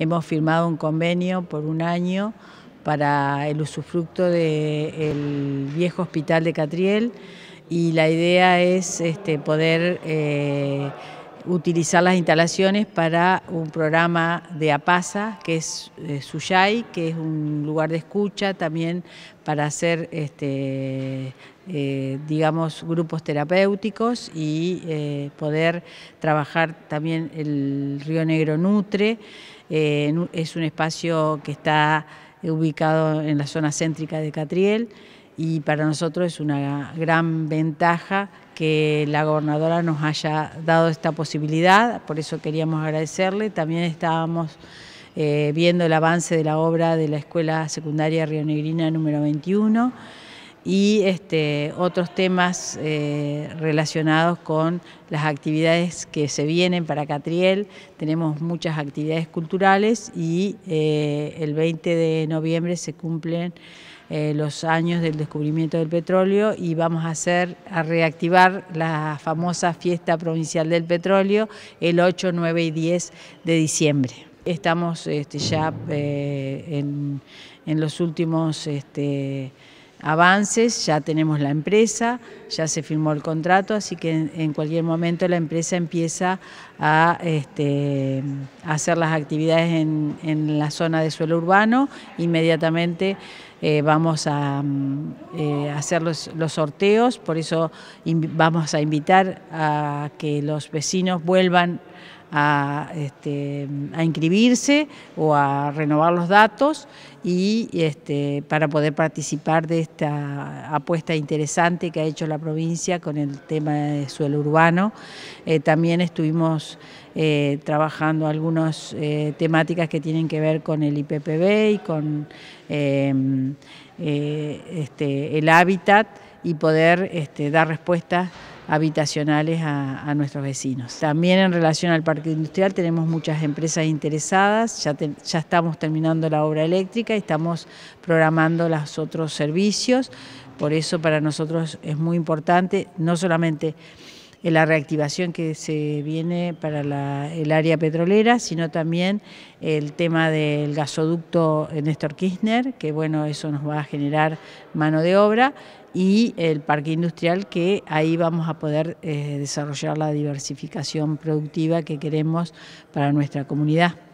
hemos firmado un convenio por un año para el usufructo del viejo hospital de Catriel y la idea es este, poder eh, utilizar las instalaciones para un programa de APASA, que es eh, Suyay, que es un lugar de escucha también para hacer, este, eh, digamos, grupos terapéuticos y poder trabajar también el Río Negro Nutre. Eh, es un espacio que está eh, ubicado en la zona céntrica de Catriel y para nosotros es una gran ventaja que la gobernadora nos haya dado esta posibilidad, por eso queríamos agradecerle. También estábamos eh, viendo el avance de la obra de la Escuela Secundaria Negrina número 21 y este, otros temas eh, relacionados con las actividades que se vienen para Catriel. Tenemos muchas actividades culturales y eh, el 20 de noviembre se cumplen eh, los años del descubrimiento del petróleo y vamos a hacer a reactivar la famosa fiesta provincial del petróleo el 8, 9 y 10 de diciembre. Estamos este, ya en, los últimos... Este, avances, ya tenemos la empresa, ya se firmó el contrato, así que en, cualquier momento la empresa empieza a, este, hacer las actividades en, en la zona de suelo urbano, inmediatamente eh, vamos a mm, eh, hacer los, sorteos, por eso vamos a invitar a que los vecinos vuelvan a, este, inscribirse o a renovar los datos y este, para poder participar de esta apuesta interesante que ha hecho la provincia con el tema de suelo urbano. Eh, también estuvimos eh, trabajando algunas eh, temáticas que tienen que ver con el IPPB y con em, eh, este, el hábitat y poder este, dar respuestas habitacionales a, nuestros vecinos. También en relación al parque industrial tenemos muchas empresas interesadas, ya estamos terminando la obra eléctrica y estamos programando los otros servicios, por eso para nosotros es muy importante no solamente la reactivación que se viene para el área petrolera, sino también el tema del gasoducto Néstor Kirchner, que bueno, eso nos va a generar mano de obra, y el parque industrial, que ahí vamos a poder eh, desarrollar la diversificación productiva que queremos para nuestra comunidad.